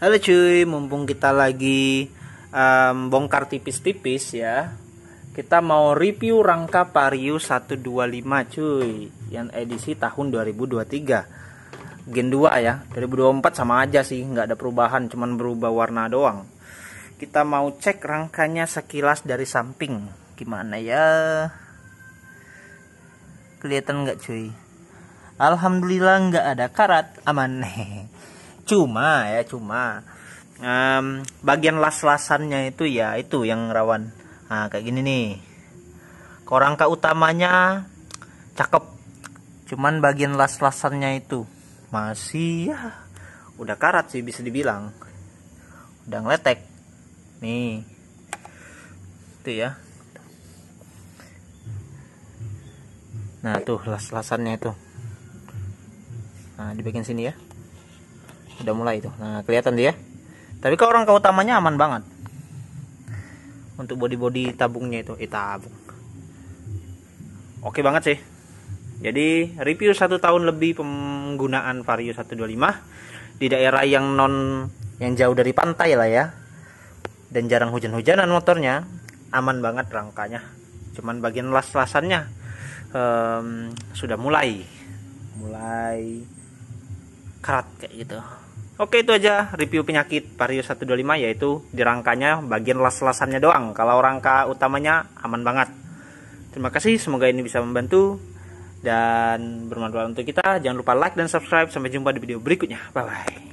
Halo cuy, mumpung kita lagi um, bongkar tipis-tipis ya. Kita mau review rangka Vario 125 cuy, yang edisi tahun 2023. Gen 2 ya, 2024 sama aja sih, nggak ada perubahan, cuman berubah warna doang. Kita mau cek rangkanya sekilas dari samping. Gimana ya? Kelihatan nggak cuy? Alhamdulillah nggak ada karat, aman cuma ya cuma um, bagian las-lasannya itu ya itu yang rawan nah kayak gini nih korangka utamanya cakep cuman bagian las-lasannya itu masih ya udah karat sih bisa dibilang udah ngeletek nih itu ya nah tuh las-lasannya itu nah di bagian sini ya udah mulai tuh nah kelihatan dia tapi kalau rangka utamanya aman banget untuk body-body tabungnya itu eh tabung oke banget sih jadi review satu tahun lebih penggunaan Vario 125 di daerah yang non yang jauh dari pantai lah ya dan jarang hujan-hujanan motornya aman banget rangkanya cuman bagian las-lasannya um, sudah mulai mulai karat kayak gitu Oke itu aja review penyakit vario 125 yaitu di rangkanya bagian las-lasannya doang. Kalau rangka utamanya aman banget. Terima kasih, semoga ini bisa membantu dan bermanfaat untuk kita. Jangan lupa like dan subscribe. Sampai jumpa di video berikutnya. Bye bye.